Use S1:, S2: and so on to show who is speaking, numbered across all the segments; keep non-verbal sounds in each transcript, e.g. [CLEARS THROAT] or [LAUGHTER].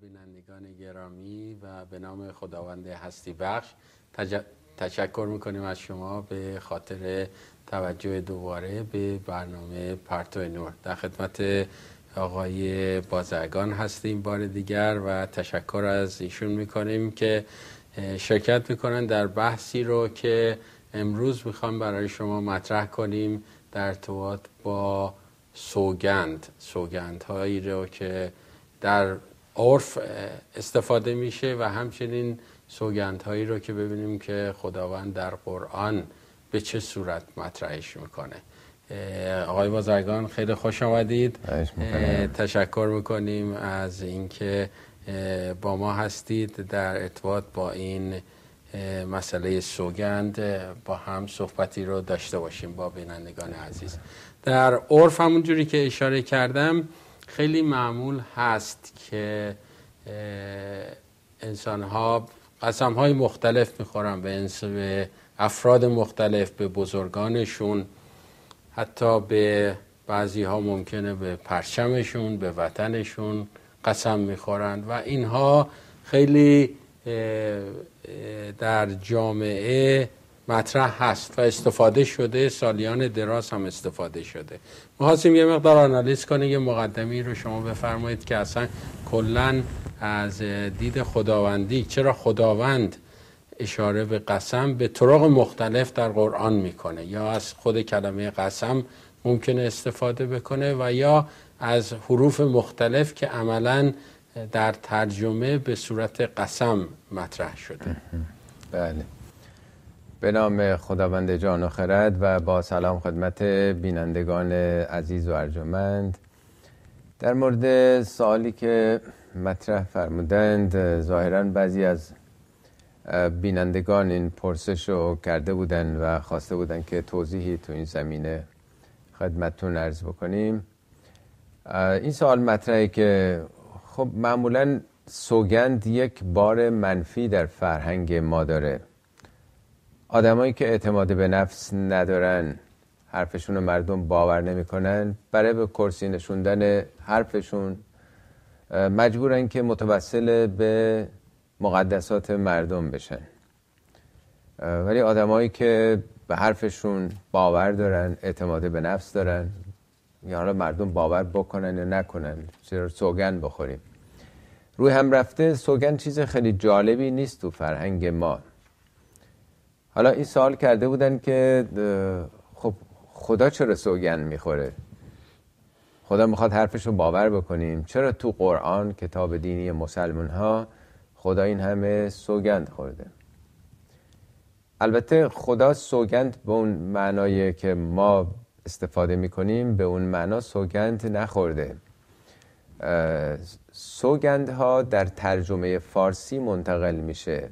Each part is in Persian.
S1: بینندگان گرامی و به نام خداوند هستی بخش تج... تشکر میکنیم از شما به خاطر توجه دوباره به برنامه پرتو نور در خدمت آقای بازرگان هستیم بار دیگر و تشکر از ایشون میکنیم که شرکت میکنن در بحثی رو که امروز میخوام برای شما مطرح کنیم در توات با سوگند سوگند هایی رو که در عرف استفاده میشه و همچنین سوگندهایی رو که ببینیم که خداوند در قرآن به چه صورت مطرحش میکنه آقای بازرگان خیلی خوش آمدید تشکر میکنیم از اینکه با ما هستید در ارتباط با این مسئله سوگند با هم صحبتی رو داشته باشیم با بینندگان عزیز در عرف جوری که اشاره کردم خیلی معمول هست که انسان ها قسم های مختلف میخورن به, افراد مختلف به بزرگانشون حتی به بعضی ها ممکنه به پرچمشون به وطنشون قسم میخورند و اینها خیلی در جامعه مطرح هست و استفاده شده سالیان دراز هم استفاده شده ما یه مقدار آنالیز کنیم یه مقدمی رو شما بفرمایید که اصلا کلا از دید خداوندی چرا خداوند اشاره به قسم به طرق مختلف در قرآن میکنه یا از خود کلمه قسم ممکنه استفاده بکنه و یا از حروف مختلف که عملا در ترجمه به صورت قسم مطرح شده
S2: بله به نام خداوند جان و خرد و با سلام خدمت بینندگان عزیز و ارجمند در مورد سوالی که مطرح فرمودند ظاهرا بعضی از بینندگان این پرسش رو کرده بودن و خواسته بودن که توضیحی تو این زمینه خدمتتون عرض بکنیم این سوال مطرحه که خب معمولا سوگند یک بار منفی در فرهنگ ما داره آدمایی که اعتماد به نفس ندارن حرفشون رو مردم باور نمیکنن برای به کرسی نشوندن حرفشون مجبورن که متوسل به مقدسات مردم بشن ولی آدمایی که به حرفشون باور دارن اعتماد به نفس دارن یا مردم باور بکنن یا نکنن چرا سوگن بخوریم روی هم رفته سوگن چیز خیلی جالبی نیست تو فرهنگ ما حالا این سوال کرده بودن که خب خدا چرا سوگند میخوره خدا میخواد حرفش رو باور بکنیم چرا تو قرآن کتاب دینی مسلمان ها خدا این همه سوگند خورده البته خدا سوگند به اون معنایی که ما استفاده میکنیم به اون معنا سوگند نخورده سوگند ها در ترجمه فارسی منتقل میشه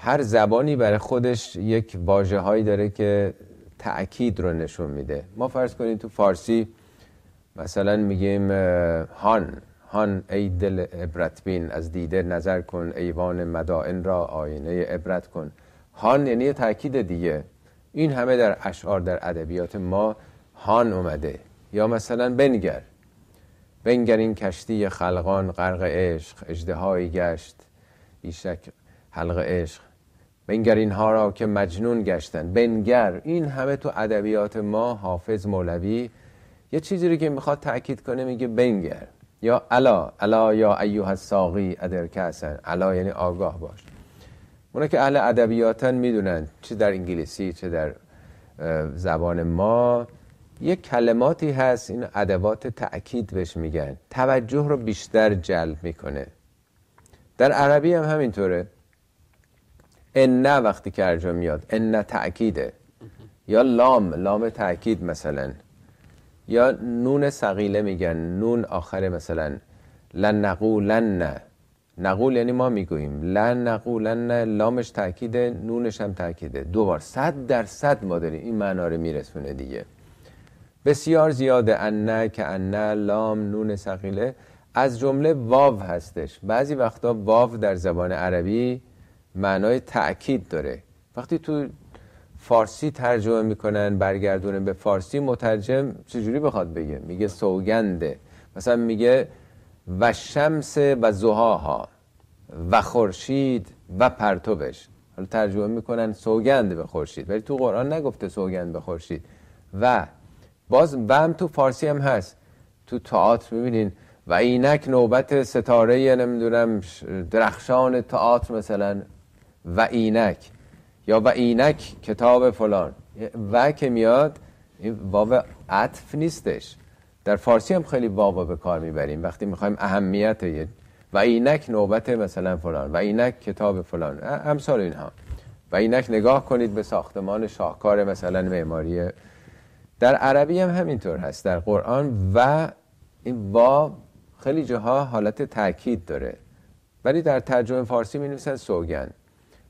S2: هر زبانی برای خودش یک واجه هایی داره که تأکید رو نشون میده ما فرض کنیم تو فارسی مثلا میگیم هان هان ای دل عبرت بین از دیده نظر کن ایوان مدائن را آینه عبرت کن هان یعنی تاکید دیگه این همه در اشعار در ادبیات ما هان اومده یا مثلا بنگر بنگر این کشتی خلقان غرق عشق اجدهایی گشت بیشک حلق عشق بنگر اینها را که مجنون گشتن بنگر این همه تو ادبیات ما حافظ مولوی یه چیزی رو که میخواد تاکید کنه میگه بنگر یا الا الا یا ایوه ساقی ادرک اصلا الا یعنی آگاه باش اونا که اهل ادبیاتن میدونن چه در انگلیسی چه در زبان ما یه کلماتی هست این ادوات تأکید بهش میگن توجه رو بیشتر جلب میکنه در عربی هم همینطوره ان وقتی که ارجا میاد ان تاکیده. یا لام لام تاکید مثلا یا نون سقیله میگن نون آخر مثلا لن نقولن نقول یعنی ما میگوییم لن نقولن لامش تاکیده نونش هم تأکیده دوبار صد در صد ما داریم این معنا رو میرسونه دیگه بسیار زیاده انه که نه لام نون سقیله از جمله واو هستش بعضی وقتا واو در زبان عربی معنای تأکید داره وقتی تو فارسی ترجمه میکنن برگردونه به فارسی مترجم چجوری بخواد بگه میگه سوگنده مثلا میگه و شمس و زهاها و خورشید و پرتوبش حالا ترجمه میکنن سوگند به خورشید ولی تو قرآن نگفته سوگند به خورشید و باز و تو فارسی هم هست تو تئاتر میبینین و اینک نوبت ستاره نمیدونم درخشان تئاتر مثلا و اینک یا و اینک کتاب فلان و که میاد این واو عطف نیستش در فارسی هم خیلی واو به کار میبریم وقتی میخوایم اهمیت و اینک نوبت مثلا فلان و اینک کتاب فلان امثال اینها و اینک نگاه کنید به ساختمان شاهکار مثلا معماری در عربی هم همینطور هست در قرآن و این وا خیلی جاها حالت تاکید داره ولی در ترجمه فارسی می نویسن سوگند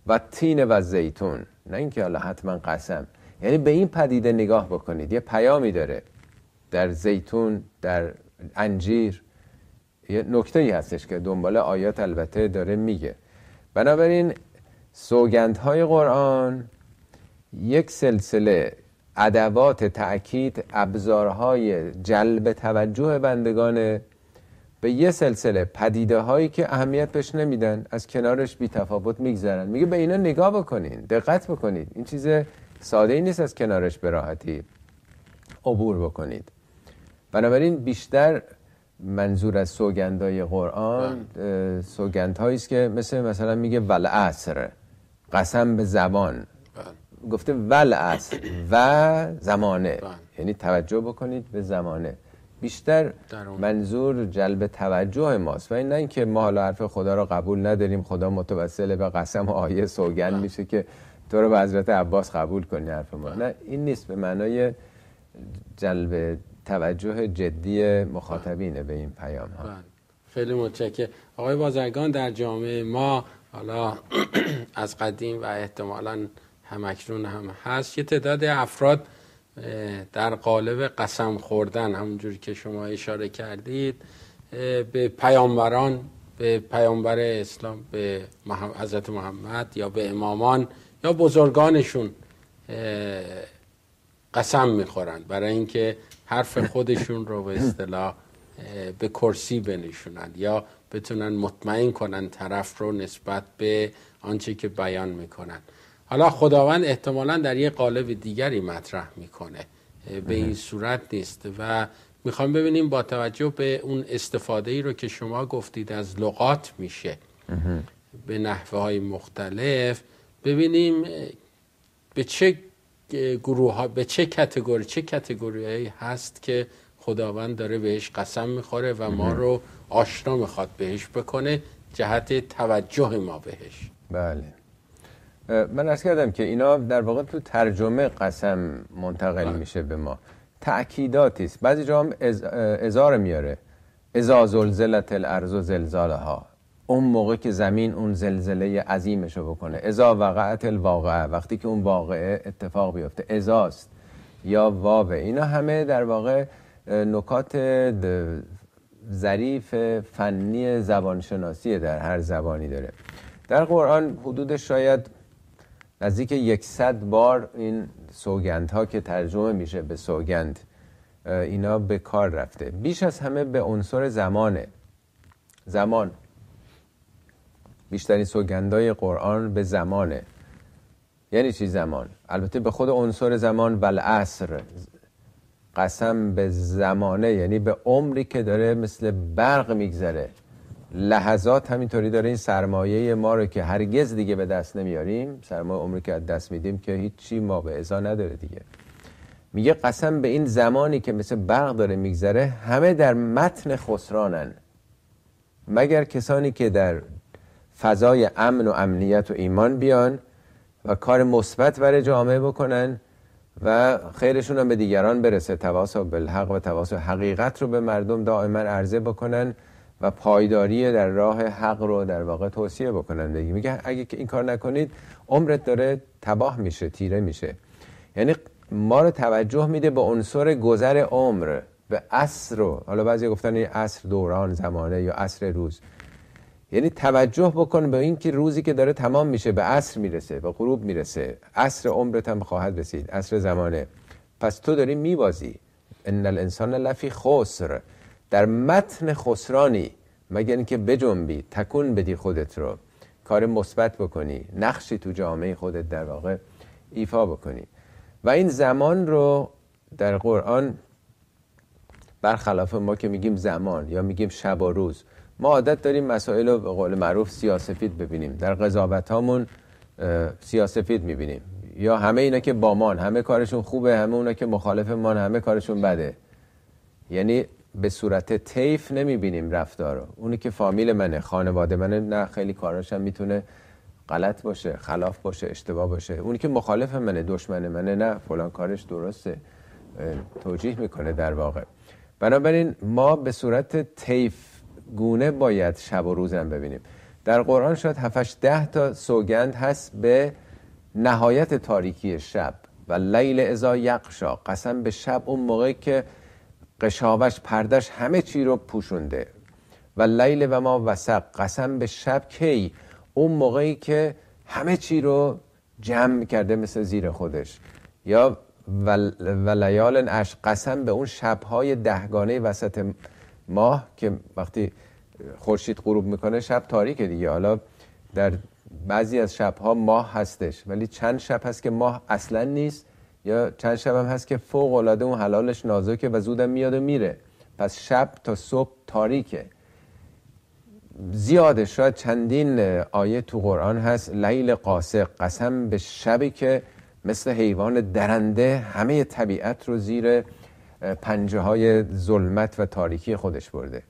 S2: و تین و زیتون نه اینکه حالا حتما قسم یعنی به این پدیده نگاه بکنید یه پیامی داره در زیتون در انجیر یه نکته ای هستش که دنبال آیات البته داره میگه بنابراین سوگندهای قرآن یک سلسله ادوات تأکید ابزارهای جلب توجه بندگان به یه سلسله پدیده هایی که اهمیت بهش نمیدن از کنارش بی تفاوت میگذرن میگه به اینا نگاه بکنین دقت بکنید این چیز ساده ای نیست از کنارش به راحتی عبور بکنید بنابراین بیشتر منظور از سوگندای قرآن بله. سوگند است که مثل مثلا میگه ول قسم به زبان بله. گفته ول و زمانه بله. یعنی توجه بکنید به زمانه بیشتر منظور جلب توجه ماست و این نه اینکه ما حالا حرف خدا را قبول نداریم خدا متوسل به قسم آیه سوگن بله. میشه که تو رو به حضرت عباس قبول کنی حرف ما بله. نه این نیست به معنای جلب توجه جدی مخاطبینه به این پیام ها بله.
S1: خیلی متشکر آقای بازرگان در جامعه ما حالا [CLEARS THROAT] از قدیم و احتمالا همکنون هم هست یه تعداد افراد در قالب قسم خوردن همونجوری که شما اشاره کردید به پیامبران به پیامبر اسلام به حضرت محمد یا به امامان یا بزرگانشون قسم میخورند برای اینکه حرف خودشون رو به اصطلاح به کرسی بنشونند یا بتونن مطمئن کنن طرف رو نسبت به آنچه که بیان میکنن حالا خداوند احتمالا در یه قالب دیگری مطرح میکنه به این صورت نیست و میخوام ببینیم با توجه به اون استفاده ای رو که شما گفتید از لغات میشه به نحوه های مختلف ببینیم به چه گروه ها به چه کتگوری چه کتگوری هست که خداوند داره بهش قسم میخوره و ما رو آشنا میخواد بهش بکنه جهت توجه ما بهش
S2: بله من ارز کردم که اینا در واقع تو ترجمه قسم منتقل بله. میشه به ما تأکیداتی است بعضی جا هم از، ازار میاره ازا زلزلت الارض و زلزاله ها اون موقع که زمین اون زلزله عظیمشو بکنه ازا وقعت الواقعه وقتی که اون واقعه اتفاق بیفته ازاست یا وابه اینا همه در واقع نکات ظریف فنی زبانشناسی در هر زبانی داره در قرآن حدود شاید نزدیک یکصد بار این سوگند ها که ترجمه میشه به سوگند اینا به کار رفته بیش از همه به عنصر زمانه زمان بیشترین سوگندای قرآن به زمانه یعنی چی زمان البته به خود عنصر زمان و عصر قسم به زمانه یعنی به عمری که داره مثل برق میگذره لحظات همینطوری داره این سرمایه ما رو که هرگز دیگه به دست نمیاریم سرمایه عمری که از دست میدیم که هیچی ما به ازا نداره دیگه میگه قسم به این زمانی که مثل برق داره میگذره همه در متن خسرانن مگر کسانی که در فضای امن و امنیت و ایمان بیان و کار مثبت برای جامعه بکنن و خیرشون هم به دیگران برسه تواسا بالحق و تواصل حقیقت رو به مردم دائما عرضه بکنن و پایداری در راه حق رو در واقع توصیه بکنن دیگه میگه اگه این کار نکنید عمرت داره تباه میشه تیره میشه یعنی ما رو توجه میده به عنصر گذر عمر به عصر رو حالا بعضی گفتن این عصر دوران زمانه یا عصر روز یعنی توجه بکن به اینکه روزی که داره تمام میشه به عصر میرسه به غروب میرسه عصر عمرت هم خواهد رسید عصر زمانه پس تو داری میبازی ان الانسان لفی خسر در متن خسرانی مگر اینکه بجنبی تکون بدی خودت رو کار مثبت بکنی نقشی تو جامعه خودت در واقع ایفا بکنی و این زمان رو در قرآن برخلاف ما که میگیم زمان یا میگیم شب و روز ما عادت داریم مسائل رو به قول معروف سیاسفید ببینیم در قضاوت هامون سیاسفید میبینیم یا همه اینا که بامان همه کارشون خوبه همه اونا که مخالف ما همه کارشون بده یعنی به صورت تیف نمیبینیم رفتار اونی که فامیل منه خانواده منه نه خیلی کاراش هم میتونه غلط باشه خلاف باشه اشتباه باشه اونی که مخالف منه دشمن منه نه فلان کارش درسته توجیح میکنه در واقع بنابراین ما به صورت تیف گونه باید شب و روزم ببینیم در قرآن شاید هفتش ده تا سوگند هست به نهایت تاریکی شب و لیل ازا یقشا قسم به شب اون موقعی که قشاوش پردش همه چی رو پوشونده و لیل و ما وسق قسم به شب کی اون موقعی که همه چی رو جمع کرده مثل زیر خودش یا و لیال اش قسم به اون شبهای دهگانه وسط ماه که وقتی خورشید غروب میکنه شب تاریکه دیگه حالا در بعضی از شبها ماه هستش ولی چند شب هست که ماه اصلا نیست یا چند شب هم هست که فوق العاده اون حلالش نازکه و زودم میاد و میره پس شب تا صبح تاریکه زیاده شاید چندین آیه تو قرآن هست لیل قاسق قسم به شبی که مثل حیوان درنده همه طبیعت رو زیر پنجه های ظلمت و تاریکی خودش برده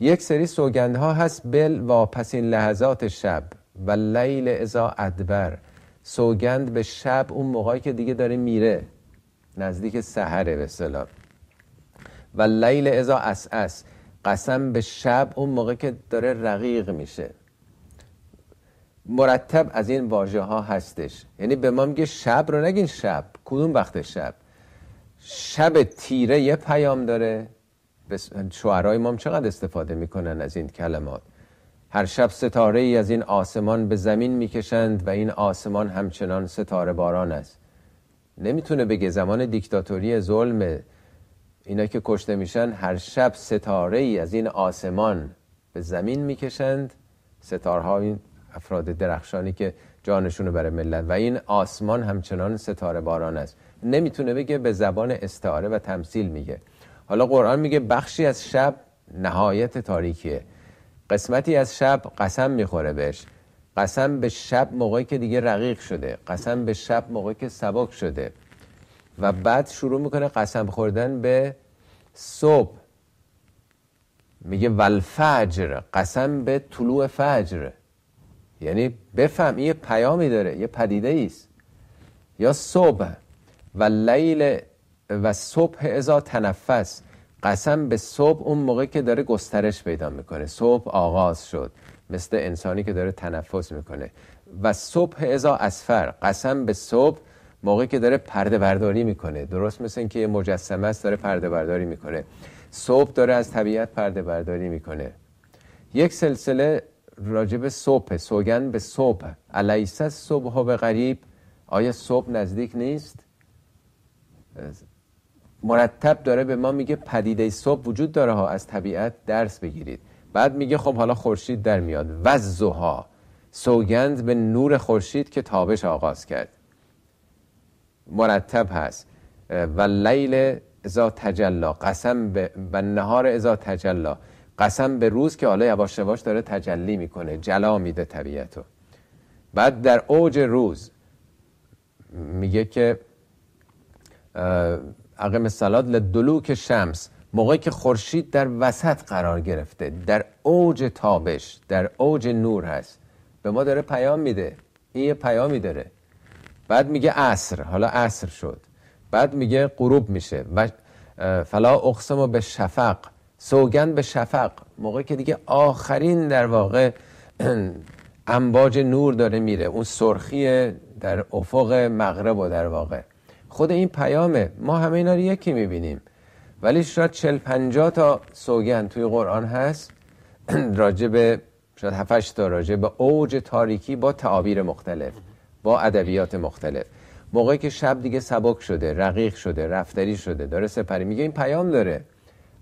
S2: یک سری سوگندها هست بل پس این لحظات شب و لیل ازا ادبر سوگند به شب اون موقعی که دیگه داره میره نزدیک سهره به سلام و لیل ازا اس قسم به شب اون موقع که داره رقیق میشه مرتب از این واژه ها هستش یعنی به ما میگه شب رو نگین شب کدوم وقت شب شب تیره یه پیام داره شعرهای ما چقدر استفاده میکنن از این کلمات هر شب ستاره ای از این آسمان به زمین میکشند و این آسمان همچنان ستاره باران است نمیتونه بگه زمان دیکتاتوری ظلم اینا که کشته میشن هر شب ستاره ای از این آسمان به زمین میکشند ستارها این افراد درخشانی که جانشون برای ملت و این آسمان همچنان ستاره باران است نمیتونه بگه به زبان استعاره و تمثیل میگه حالا قرآن میگه بخشی از شب نهایت تاریکیه قسمتی از شب قسم میخوره بهش قسم به شب موقعی که دیگه رقیق شده قسم به شب موقعی که سبک شده و بعد شروع میکنه قسم خوردن به صبح میگه والفجر قسم به طلوع فجر یعنی بفهم این یه پیامی داره یه پدیده است یا صبح و لیل و صبح ازا تنفس قسم به صبح اون موقع که داره گسترش پیدا میکنه صبح آغاز شد مثل انسانی که داره تنفس میکنه و صبح ازا اسفر قسم به صبح موقعی که داره پرده برداری میکنه درست مثل اینکه یه مجسمه است داره پرده برداری میکنه صبح داره از طبیعت پرده برداری میکنه یک سلسله راجب صبح سوگن به صبح الیس صبح به غریب آیا صبح نزدیک نیست مرتب داره به ما میگه پدیده صبح وجود داره ها از طبیعت درس بگیرید بعد میگه خب حالا خورشید در میاد و زوها سوگند به نور خورشید که تابش آغاز کرد مرتب هست و لیل ازا تجلا قسم به و نهار ازا تجلا قسم به روز که حالا یواش یواش داره تجلی میکنه جلا میده طبیعتو بعد در اوج روز میگه که اقم سلات لدلوک شمس موقعی که خورشید در وسط قرار گرفته در اوج تابش در اوج نور هست به ما داره پیام میده این یه پیامی داره بعد میگه عصر حالا عصر شد بعد میگه غروب میشه و فلا اقسمو به شفق سوگن به شفق موقع که دیگه آخرین در واقع [CLEARS THROAT] انباج نور داره میره اون سرخی در افق مغرب و در واقع خود این پیامه ما همه اینا رو یکی میبینیم ولی شاید چل پنجا تا سوگند توی قرآن هست [CLEARS THROAT] راجب شاید هفتش تا راجع به اوج تاریکی با تعابیر مختلف با ادبیات مختلف موقعی که شب دیگه سبک شده رقیق شده رفتری شده داره سپری میگه این پیام داره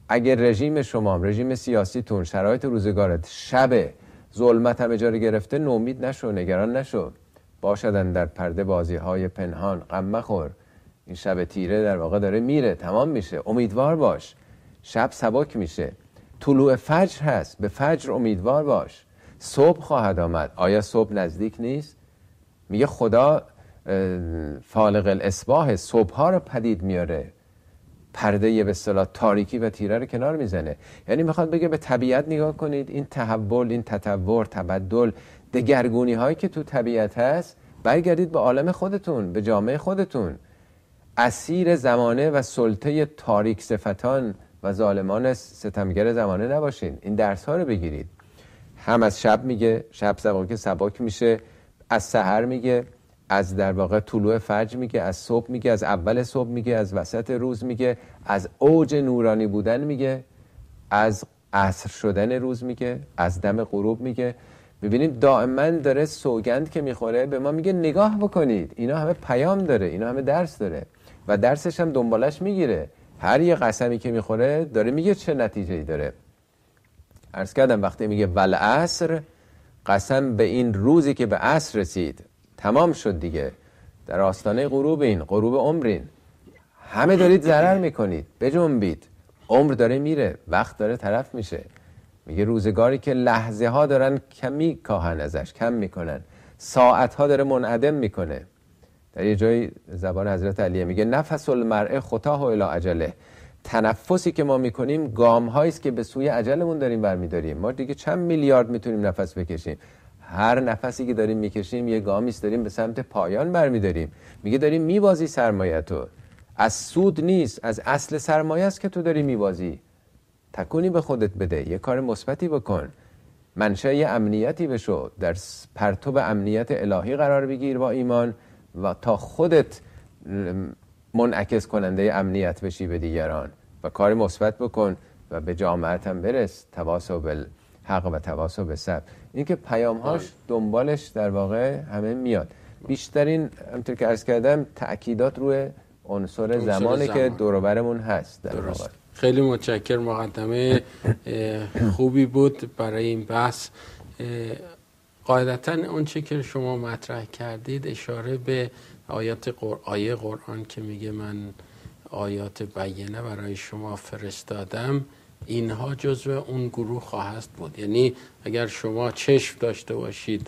S2: اگر رژیم شما رژیم سیاسی تون شرایط روزگارت شب ظلمت همه جاره گرفته نومید نشو نگران نشو باشدن در پرده بازی های پنهان غم مخور این شب تیره در واقع داره میره تمام میشه امیدوار باش شب سبک میشه طلوع فجر هست به فجر امیدوار باش صبح خواهد آمد آیا صبح نزدیک نیست میگه خدا فالق الاسباه صبح ها رو پدید میاره پرده به صلاح تاریکی و تیره رو کنار میزنه یعنی میخواد بگه به طبیعت نگاه کنید این تحول این تطور تبدل دگرگونی هایی که تو طبیعت هست برگردید به عالم خودتون به جامعه خودتون اسیر زمانه و سلطه تاریک صفتان و ظالمان ستمگر زمانه نباشین این درس ها رو بگیرید هم از شب میگه شب زمان که سباک میشه از سحر میگه از در واقع طلوع فجر میگه از صبح میگه از اول صبح میگه از وسط روز میگه از اوج نورانی بودن میگه از عصر شدن روز میگه از دم غروب میگه ببینید دائما داره سوگند که میخوره به ما میگه نگاه بکنید اینا همه پیام داره اینا همه درس داره و درسش هم دنبالش میگیره هر یه قسمی که میخوره داره میگه چه نتیجه ای داره ارز کردم وقتی میگه ول عصر قسم به این روزی که به عصر رسید تمام شد دیگه در آستانه این غروب عمرین همه دارید ضرر میکنید بجنبید عمر داره میره وقت داره طرف میشه میگه روزگاری که لحظه ها دارن کمی کاهن ازش کم میکنن ساعت ها داره منعدم میکنه در یه جایی زبان حضرت علیه میگه نفس المرء خطاه و اله عجله تنفسی که ما میکنیم گام است که به سوی عجلمون داریم برمیداریم ما دیگه چند میلیارد میتونیم نفس بکشیم هر نفسی که داریم میکشیم یه گامی است داریم به سمت پایان برمیداریم میگه داریم میبازی سرمایه تو از سود نیست از اصل سرمایه است که تو داری میبازی تکونی به خودت بده یه کار مثبتی بکن منشأ امنیتی بشو در پرتو امنیت الهی قرار بگیر با ایمان و تا خودت منعکس کننده امنیت بشی به دیگران و کار مثبت بکن و به جامعت هم برس تواصل حق و تواصل به سب این که پیامهاش دنبالش در واقع همه میاد بیشترین همطور که عرض کردم تأکیدات روی عنصر زمانی زمان. که دوروبرمون هست در واقع.
S1: خیلی متشکر مقدمه خوبی بود برای این بحث قاعدتا چه که شما مطرح کردید اشاره به آیات قر... آیه قرآن که میگه من آیات بیانه برای شما فرستادم اینها جزء اون گروه خواهد بود یعنی اگر شما چشم داشته باشید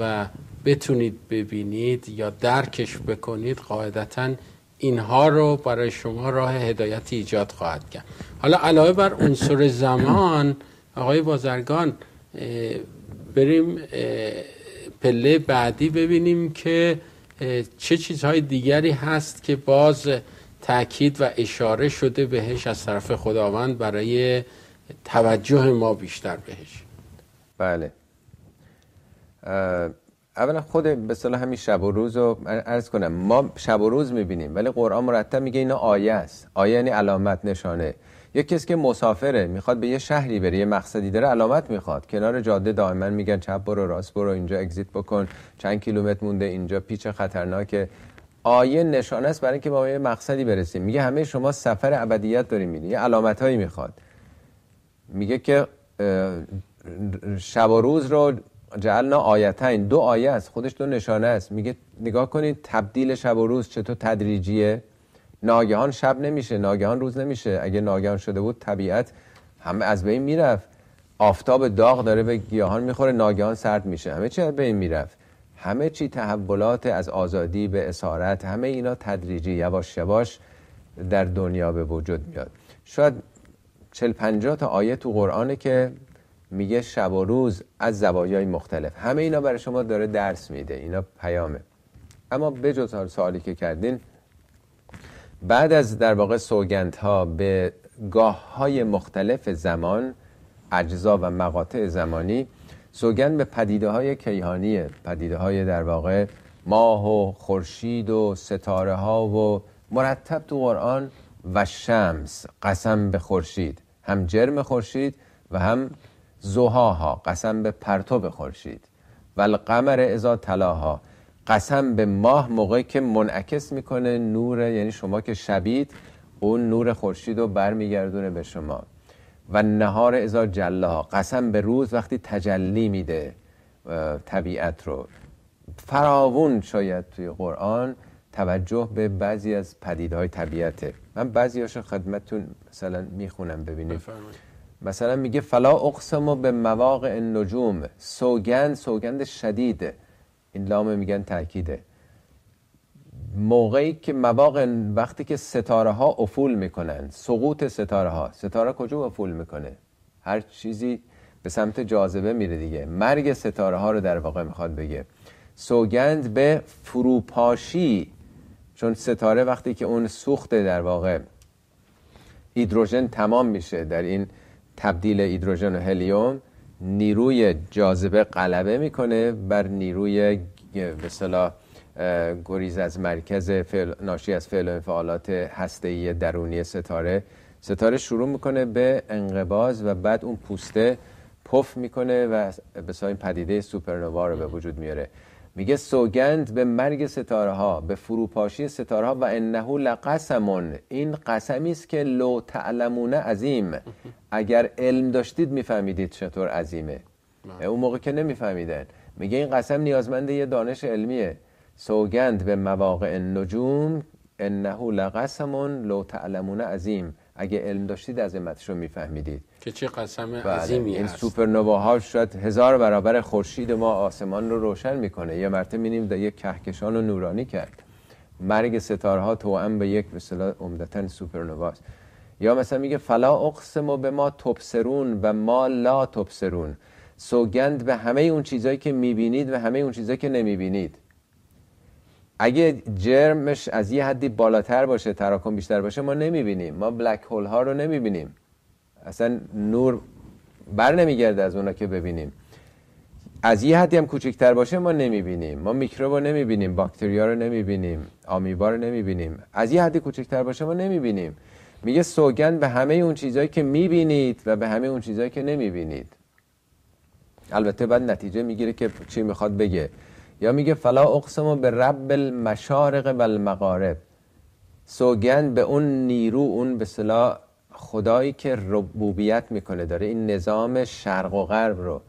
S1: و بتونید ببینید یا درکش بکنید قاعدتا اینها رو برای شما راه هدایت ایجاد خواهد کرد حالا علاوه بر عنصر زمان آقای بازرگان بریم پله بعدی ببینیم که چه چیزهای دیگری هست که باز تاکید و اشاره شده بهش از طرف خداوند برای توجه ما بیشتر بهش
S2: بله اولا خود به صلاح همین شب و روز رو ارز کنم ما شب و روز میبینیم ولی قرآن مرتب میگه اینا آیه است آیه یعنی علامت نشانه یک کسی که مسافره میخواد به یه شهری بره یه مقصدی داره علامت میخواد کنار جاده دائما میگن چپ برو راست برو اینجا اگزیت بکن چند کیلومتر مونده اینجا پیچ خطرناکه آیه نشانه است برای اینکه ما به یه مقصدی برسیم میگه همه شما سفر ابدیت داریم میری یه علامت میخواد میگه که شب و روز رو جعلنا آیتین دو آیه است خودش دو نشانه است میگه نگاه کنید تبدیل شب و روز چطور تدریجیه ناگهان شب نمیشه ناگهان روز نمیشه اگه ناگهان شده بود طبیعت همه از بین میرفت آفتاب داغ داره به گیاهان میخوره ناگهان سرد میشه همه چی از بین میرفت همه چی تحولات از آزادی به اسارت همه اینا تدریجی یواش یواش در دنیا به وجود میاد شاید چل پنجاه تا آیه تو قرآنه که میگه شب و روز از زوایای مختلف همه اینا برای شما داره درس میده اینا پیامه اما بجز سوالی که کردین بعد از در واقع سوگند ها به گاه های مختلف زمان اجزا و مقاطع زمانی سوگند به پدیده های کیهانیه پدیده های در واقع ماه و خورشید و ستاره ها و مرتب تو قرآن و شمس قسم به خورشید هم جرم خورشید و هم ها قسم به پرتو خورشید و القمر ازا تلاها قسم به ماه موقعی که منعکس میکنه نور یعنی شما که شبید اون نور خورشید رو برمیگردونه به شما و نهار ازا جلا قسم به روز وقتی تجلی میده طبیعت رو فراوون شاید توی قرآن توجه به بعضی از پدیدهای طبیعته من بعضی هاشو خدمتتون مثلا میخونم ببینیم مثلا میگه فلا اقسمو به مواقع نجوم سوگند سوگند شدیده این لامه میگن تاکیده موقعی که مواقع وقتی که ستاره ها افول میکنن سقوط ستاره ها ستاره کجا افول میکنه هر چیزی به سمت جاذبه میره دیگه مرگ ستاره ها رو در واقع میخواد بگه سوگند به فروپاشی چون ستاره وقتی که اون سوخت در واقع هیدروژن تمام میشه در این تبدیل هیدروژن و هلیوم نیروی جاذبه غلبه میکنه بر نیروی به گریز از مرکز ناشی از فعل و انفعالات هستهی درونی ستاره ستاره شروع میکنه به انقباز و بعد اون پوسته پف میکنه و به این پدیده سوپرنوا رو به وجود میاره میگه سوگند به مرگ ستاره ها به فروپاشی ستاره ها و انه لقسمون این قسمی است که لو تعلمونه عظیم اگر علم داشتید میفهمیدید چطور عظیمه اون موقع که نمیفهمیدن میگه این قسم نیازمند یه دانش علمیه سوگند به مواقع نجوم انه لقسمون لو تعلمون عظیم اگه علم داشتید عظمتش رو میفهمیدید
S1: که چه قسم بله. عظیمی این
S2: ها شاید هزار برابر خورشید ما آسمان رو روشن میکنه یه مرتبه مینیم در یک کهکشان رو نورانی کرد مرگ ستاره ها توأم به یک به اصطلاح عمدتا سوپرنواست یا مثلا میگه فلا اقسم به ما تبصرون و ما لا تبصرون سوگند به همه اون چیزایی که میبینید و همه اون چیزایی که نمیبینید اگه جرمش از یه حدی بالاتر باشه تراکم بیشتر باشه ما نمیبینیم ما بلک هول ها رو نمیبینیم اصلا نور بر نمیگرده از اونا که ببینیم از یه حدی هم کوچکتر باشه ما نمیبینیم ما میکروب رو نمیبینیم باکتریا رو نمیبینیم آمیبا رو نمیبینیم از یه حدی کوچکتر باشه ما نمیبینیم میگه سوگن به همه اون چیزهایی که میبینید و به همه اون چیزهایی که نمیبینید البته بعد نتیجه میگیره که چی میخواد بگه یا میگه فلا اقسمو به رب المشارق و المغارب سوگند به اون نیرو اون به صلاح خدایی که ربوبیت میکنه داره این نظام شرق و غرب رو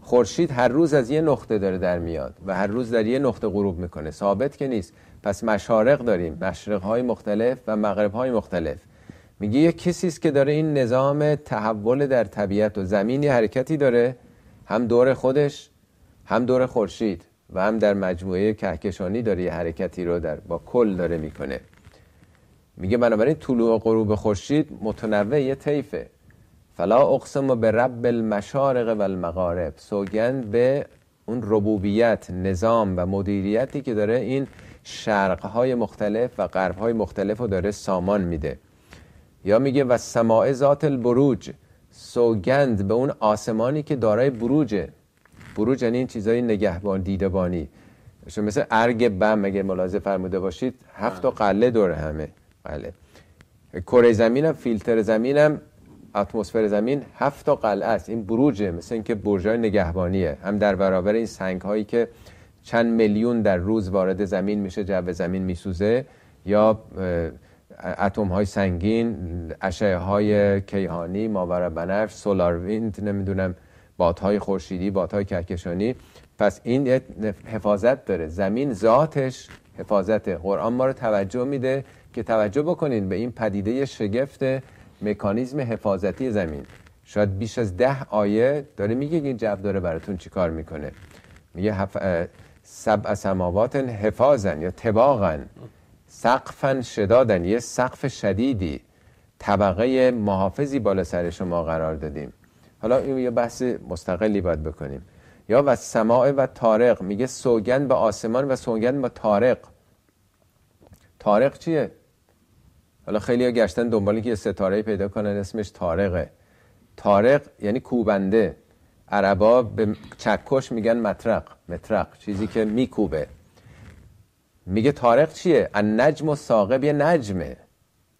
S2: خورشید هر روز از یه نقطه داره در میاد و هر روز در یه نقطه غروب میکنه ثابت که نیست پس مشارق داریم مشرق های مختلف و مغرب های مختلف میگه یه کسی است که داره این نظام تحول در طبیعت و زمینی حرکتی داره هم دور خودش هم دور خورشید و هم در مجموعه کهکشانی داره یه حرکتی رو در با کل داره میکنه میگه بنابراین طلوع و غروب خورشید متنوع یه طیفه فلا اقسم به رب المشارق و المغارب سوگند به اون ربوبیت نظام و مدیریتی که داره این شرقهای مختلف و غربهای مختلف رو داره سامان میده یا میگه و سماع ذات البروج سوگند به اون آسمانی که دارای بروجه بروج یعنی این چیزای نگهبان دیدبانی مثل ارگ بم اگه ملاحظه فرموده باشید هفت تا قله دور همه بله کره زمینم فیلتر زمینم اتمسفر زمین هفت تا قلعه است این بروجه مثل اینکه برجای نگهبانیه هم در برابر این سنگ هایی که چند میلیون در روز وارد زمین میشه جو زمین میسوزه یا اتم های سنگین اشعه های کیهانی ماورا بنفش سولار ویند نمیدونم بادهای خورشیدی بادهای کهکشانی پس این حفاظت داره زمین ذاتش حفاظت قرآن ما رو توجه میده که توجه بکنید به این پدیده شگفت مکانیزم حفاظتی زمین شاید بیش از ده آیه داره میگه این جو داره براتون چیکار میکنه میگه هف... سبع سماوات حفاظن یا تباغن سقفن شدادن یه سقف شدیدی طبقه محافظی بالا سر شما قرار دادیم حالا این یه بحث مستقلی باید بکنیم یا و سماع و تارق میگه سوگن به آسمان و سوگند به تارق تارق چیه؟ حالا خیلی ها گشتن دنبالی که یه ستارهی پیدا کنن اسمش تارقه تارق یعنی کوبنده عربا به چکش میگن مطرق مطرق چیزی که میکوبه میگه تارق چیه؟ نجم و ساقب یه نجمه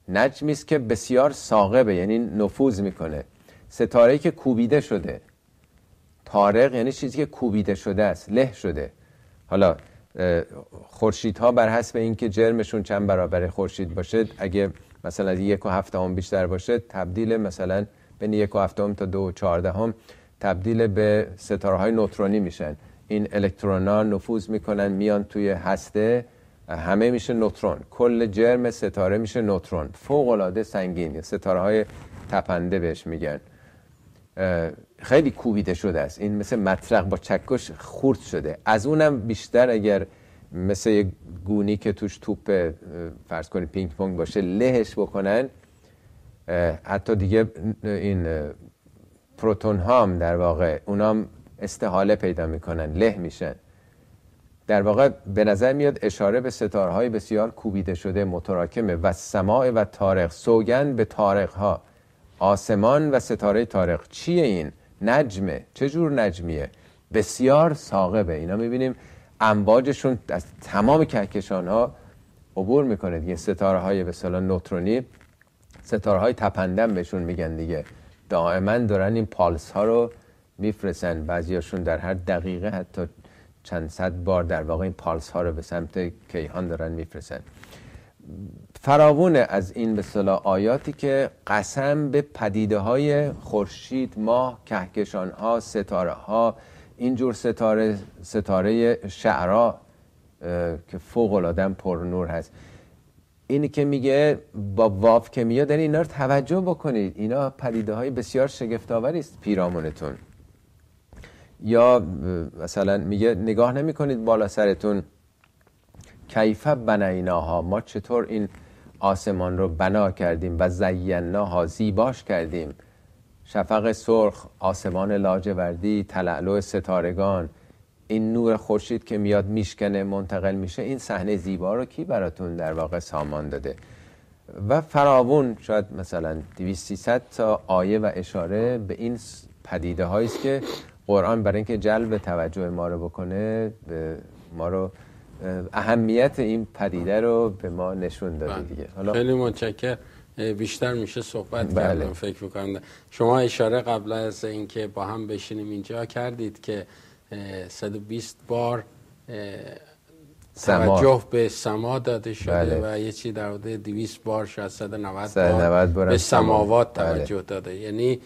S2: نجمیست که بسیار ساقبه یعنی نفوذ میکنه ستاره که کوبیده شده تارق یعنی چیزی که کوبیده شده است له شده حالا خورشیدها بر حسب اینکه جرمشون چند برابر خورشید باشد اگه مثلا یک و هفته هم بیشتر باشه تبدیل مثلا بین یک و هفته هم تا دو و چارده هم تبدیل به ستاره های نوترونی میشن این الکترون ها نفوذ میکنن میان توی هسته همه میشه نوترون کل جرم ستاره میشه نوترون فوق العاده سنگین ستاره های تپنده بهش میگن خیلی کوبیده شده است این مثل مطرق با چکش خورد شده از اونم بیشتر اگر مثل گونی که توش توپ فرض کنید پینگ پونگ باشه لهش بکنن حتی دیگه این پروتون هم در واقع اونام استحاله پیدا میکنن له میشن در واقع به نظر میاد اشاره به ستارهای بسیار کوبیده شده متراکمه و سماع و تارق سوگن به تارق ها آسمان و ستاره تارق چیه این نجمه چه جور نجمیه بسیار ساقبه اینا میبینیم امواجشون از تمام کهکشان ها عبور میکنه دیگه ستاره های به نوترونی ستاره های تپندن بهشون میگن دیگه دائما دارن این پالس ها رو میفرسن بعضیاشون در هر دقیقه حتی چند صد بار در واقع این پالس ها رو به سمت کیهان دارن میفرسن فراوونه از این به صلاح آیاتی که قسم به پدیده های خورشید ماه کهکشان ها ستاره ها اینجور ستاره ستاره شعرا که فوق العاده پر نور هست اینی که میگه با واف که میاد یعنی اینا رو توجه بکنید اینا پدیده های بسیار شگفتآوری است پیرامونتون یا مثلا میگه نگاه نمی کنید بالا سرتون کیفه بنیناها ما چطور این آسمان رو بنا کردیم و زیناها زیباش کردیم شفق سرخ آسمان لاجوردی تلعلو ستارگان این نور خورشید که میاد میشکنه منتقل میشه این صحنه زیبا رو کی براتون در واقع سامان داده و فراون شاید مثلا 200 تا آیه و اشاره به این پدیده است که قرآن برای اینکه جلب توجه ما رو بکنه ما رو اهمیت این پدیده رو به ما نشون دادی بله. دیگه حالا
S1: خیلی متشکر بیشتر میشه صحبت بله. فکر میکنم شما اشاره قبل از اینکه با هم بشینیم اینجا کردید که 120 بار سما. توجه به سما داده شده بله. و یه چی در حدود 200 بار شاید 190 بار, بار به سماوات بله. توجه بله. داده یعنی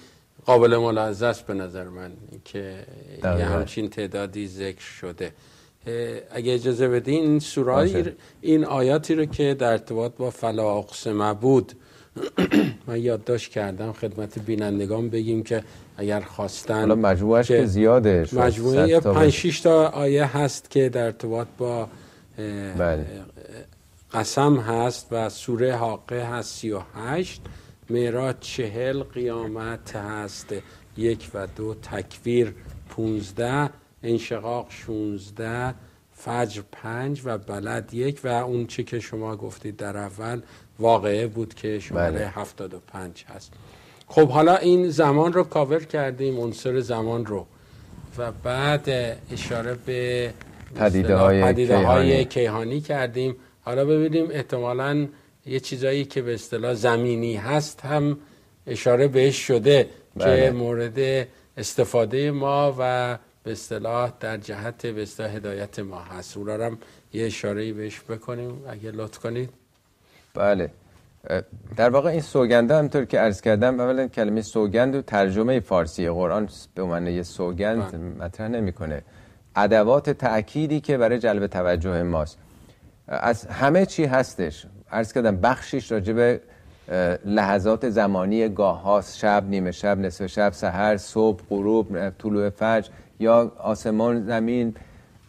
S1: قابل ملاحظه است به نظر من که یه همچین تعدادی ذکر شده اگه اجازه بدین این سورای این آیاتی رو که در ارتباط با فلا اقسم بود [CLEARS THROAT] من یادداشت کردم خدمت بینندگان بگیم که اگر خواستن حالا مجموعش که, که زیاده مجموعه 5 6 تا آیه هست که در ارتباط با بله. قسم هست و سوره حاقه هست 38 معراج چهل قیامت هست یک و دو تکویر 15 انشقاق 16 فجر 5 و بلد یک و اون چی که شما گفتید در اول واقعه بود که شماره 75 بله. هست خب حالا این زمان رو کاور کردیم عنصر زمان رو و بعد اشاره به پدیده های, های کیهانی. کردیم حالا ببینیم احتمالا یه چیزایی که به اصطلاح زمینی هست هم اشاره بهش شده که بله. مورد استفاده ما و به در جهت وستا هدایت ما هست اون یه اشاره بهش بکنیم اگه لطف کنید
S2: بله در واقع این سوگنده همطور که عرض کردم اولا کلمه سوگند و ترجمه فارسی قرآن به معنی سوگند بله. مطرح نمیکنه ادوات تأکیدی که برای جلب توجه ماست از همه چی هستش عرض کردم بخشیش راجب لحظات زمانی گاه هاست شب نیمه شب نصف شب سحر صبح غروب طلوع فجر یا آسمان زمین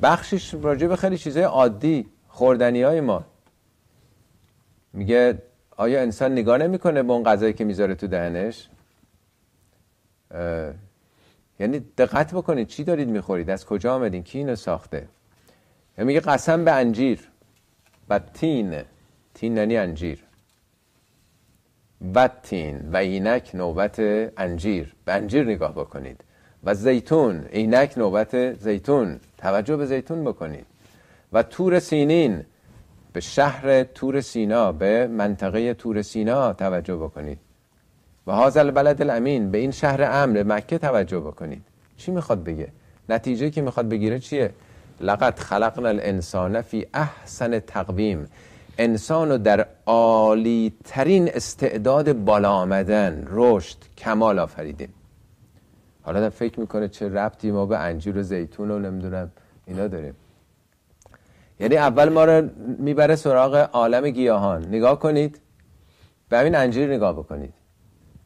S2: بخشش راجع به خیلی چیزهای عادی خوردنی های ما میگه آیا انسان نگاه نمیکنه به اون غذایی که میذاره تو دهنش یعنی دقت بکنید چی دارید میخورید از کجا آمدین کی اینو ساخته میگه قسم به انجیر و تین تین یعنی انجیر و تین و اینک نوبت انجیر به انجیر نگاه بکنید و زیتون عینک نوبت زیتون توجه به زیتون بکنید و تور سینین به شهر تور سینا به منطقه تور سینا توجه بکنید و هازل بلد الامین به این شهر امر مکه توجه بکنید چی میخواد بگه نتیجه که میخواد بگیره چیه لقد خلقنا الانسان فی احسن تقویم انسان در عالی ترین استعداد بالا آمدن رشد کمال آفریدیم حالا فکر میکنه چه ربطی ما به انجیر و زیتون و نمیدونم اینا داریم یعنی اول ما رو میبره سراغ عالم گیاهان نگاه کنید به همین انجیر نگاه بکنید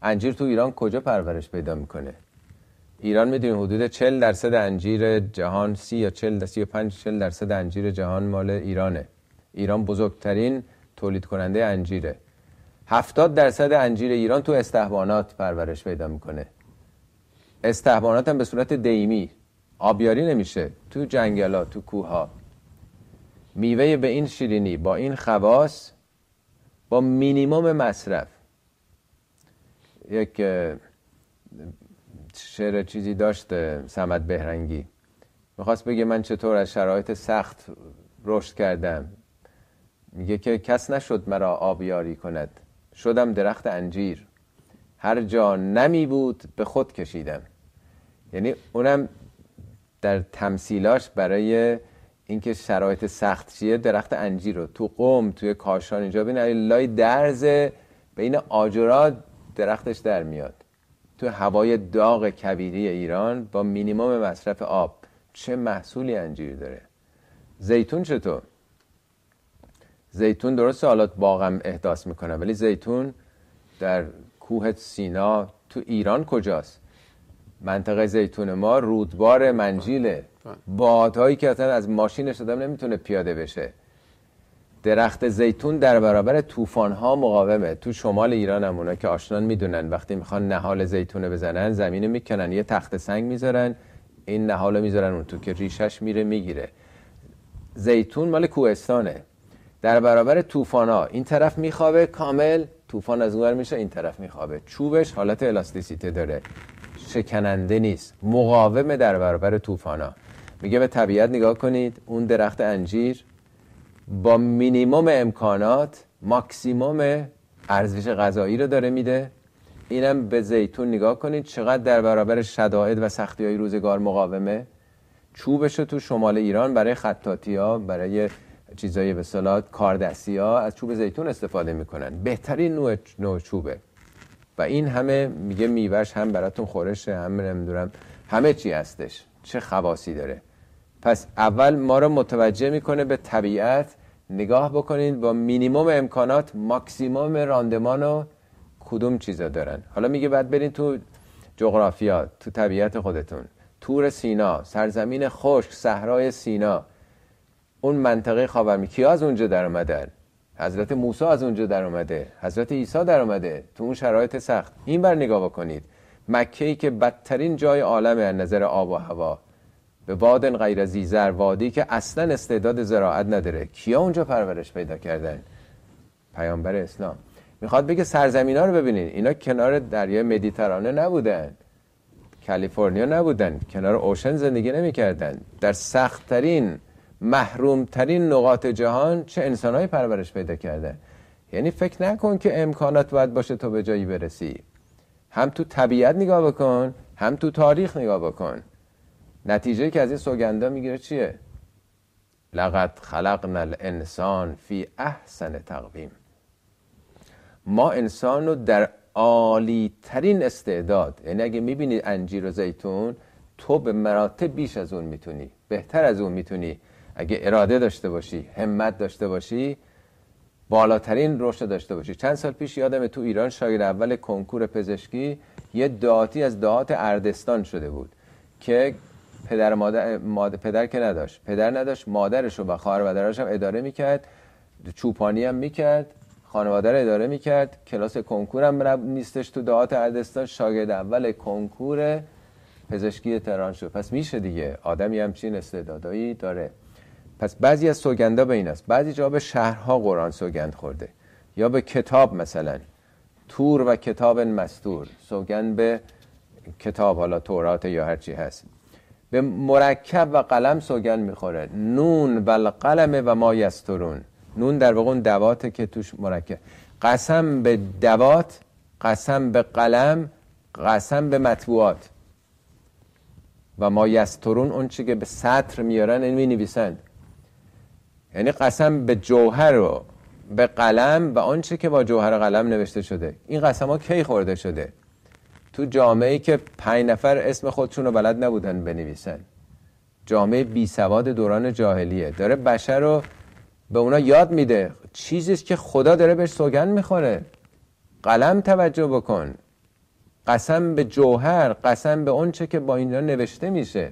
S2: انجیر تو ایران کجا پرورش پیدا میکنه ایران میدونیم حدود 40 درصد انجیر جهان 30 یا 40 تا 35 40 درصد انجیر جهان مال ایرانه ایران بزرگترین تولید کننده انجیره 70 درصد انجیر ایران تو استهبانات پرورش پیدا میکنه استحبانات هم به صورت دیمی آبیاری نمیشه تو جنگلا تو کوها میوه به این شیرینی با این خواص با مینیموم مصرف یک شعر چیزی داشت سمت بهرنگی میخواست بگه من چطور از شرایط سخت رشد کردم میگه که کس نشد مرا آبیاری کند شدم درخت انجیر هر جا نمی بود به خود کشیدم یعنی اونم در تمثیلاش برای اینکه شرایط سخت چیه درخت انجیر رو تو قوم توی کاشان اینجا بین لای درز بین آجرا درختش در میاد تو هوای داغ کبیری ایران با مینیمم مصرف آب چه محصولی انجیر داره زیتون چطور زیتون درست حالات باغم احداث میکنه ولی زیتون در کوه سینا تو ایران کجاست منطقه زیتون ما رودبار منجیله بله. بادهایی که اصلا از ماشینش آدم نمیتونه پیاده بشه درخت زیتون در برابر طوفان ها مقاومه تو شمال ایران هم اونا که آشنان میدونن وقتی میخوان نهال زیتونه بزنن زمینه میکنن یه تخت سنگ میذارن این نهال میذارن اون تو که ریشش میره میگیره زیتون مال کوهستانه در برابر طوفان ها این طرف میخوابه کامل طوفان از اونور میشه این طرف میخوابه چوبش حالت الاستیسیته داره شکننده نیست مقاومه در برابر طوفانا میگه به طبیعت نگاه کنید اون درخت انجیر با مینیمم امکانات ماکسیموم ارزش غذایی رو داره میده اینم به زیتون نگاه کنید چقدر در برابر شدائد و سختی های روزگار مقاومه چوبش تو شمال ایران برای خطاتی ها برای چیزایی به سلات ها از چوب زیتون استفاده میکنن بهترین نوع, چوبه و این همه میگه میوهش هم براتون خورشه هم نمیدونم همه چی هستش چه خواصی داره پس اول ما رو متوجه میکنه به طبیعت نگاه بکنید با مینیموم امکانات ماکسیموم راندمان و کدوم چیزا دارن حالا میگه بعد برین تو جغرافیا تو طبیعت خودتون تور سینا سرزمین خشک صحرای سینا اون منطقه خاورمی کیا از اونجا در اومدن حضرت موسی از اونجا در اومده حضرت عیسی در اومده تو اون شرایط سخت این بر نگاه بکنید مکه ای که بدترین جای عالم از نظر آب و هوا به وادن غیر زیزر وادی که اصلا استعداد زراعت نداره کیا اونجا پرورش پیدا کردن پیامبر اسلام میخواد بگه سرزمین ها رو ببینید اینا کنار دریای مدیترانه نبودن کالیفرنیا نبودن کنار اوشن زندگی نمیکردن در سختترین محروم ترین نقاط جهان چه انسانهایی پرورش پیدا کرده یعنی فکر نکن که امکانات باید باشه تو به جایی برسی هم تو طبیعت نگاه بکن هم تو تاریخ نگاه بکن نتیجه که از این سوگندا میگیره چیه لقد خلقنا الانسان فی احسن تقویم ما انسان رو در عالی ترین استعداد یعنی اگه میبینی انجیر و زیتون تو به مراتب بیش از اون میتونی بهتر از اون میتونی اگه اراده داشته باشی همت داشته باشی بالاترین رشد داشته باشی چند سال پیش یادم تو ایران شاگرد اول کنکور پزشکی یه دعاتی از دعات اردستان شده بود که پدر, مادر, مادر پدر که نداشت پدر نداشت مادرش و خواهر و هم اداره میکرد چوپانی هم میکرد خانواده رو اداره میکرد کلاس کنکور هم نیستش تو دعات اردستان شاگرد اول کنکور پزشکی تهران شد پس میشه دیگه آدمی همچین استعدادایی داره پس بعضی از سوگندا به این است بعضی جا به شهرها قرآن سوگند خورده یا به کتاب مثلا تور و کتاب مستور سوگند به کتاب حالا تورات یا هرچی هست به مرکب و قلم سوگند میخوره نون و قلم و ما یسترون نون در واقع اون دواته که توش مرکب قسم به دوات قسم به قلم قسم به مطبوعات و ما یسترون اون چی که به سطر میارن این یعنی نویسند یعنی قسم به جوهر و به قلم و آنچه که با جوهر و قلم نوشته شده این قسم ها کی خورده شده تو جامعه که پنج نفر اسم خودشون رو بلد نبودن بنویسن جامعه بی سواد دوران جاهلیه داره بشر رو به اونا یاد میده چیزیست که خدا داره بهش سوگن میخوره قلم توجه بکن قسم به جوهر قسم به اونچه که با اینا نوشته میشه